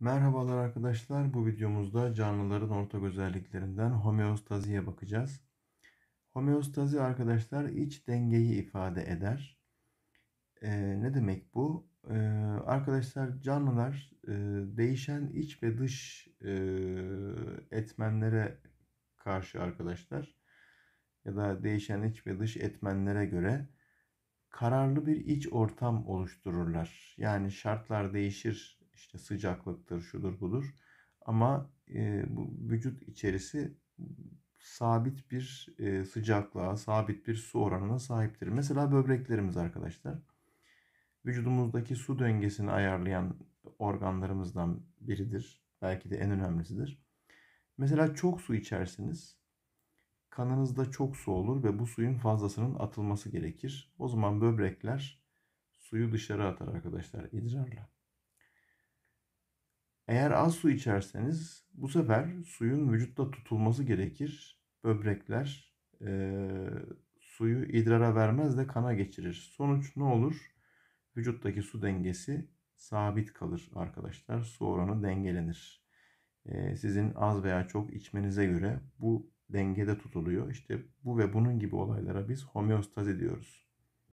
Merhabalar arkadaşlar. Bu videomuzda canlıların ortak özelliklerinden homeostaziye bakacağız. Homeostazi arkadaşlar iç dengeyi ifade eder. Ee, ne demek bu? Ee, arkadaşlar canlılar e, değişen iç ve dış e, etmenlere karşı arkadaşlar ya da değişen iç ve dış etmenlere göre kararlı bir iç ortam oluştururlar. Yani şartlar değişir işte sıcaklıktır, şudur budur. Ama e, bu vücut içerisi sabit bir e, sıcaklığa, sabit bir su oranına sahiptir. Mesela böbreklerimiz arkadaşlar. Vücudumuzdaki su dengesini ayarlayan organlarımızdan biridir. Belki de en önemlisidir. Mesela çok su içersiniz. Kanınızda çok su olur ve bu suyun fazlasının atılması gerekir. O zaman böbrekler suyu dışarı atar arkadaşlar idrarla. Eğer az su içerseniz bu sefer suyun vücutta tutulması gerekir. Böbrekler e, suyu idrara vermez de kana geçirir. Sonuç ne olur? Vücuttaki su dengesi sabit kalır arkadaşlar. Su oranı dengelenir. E, sizin az veya çok içmenize göre bu dengede tutuluyor. İşte bu ve bunun gibi olaylara biz homeostazi diyoruz.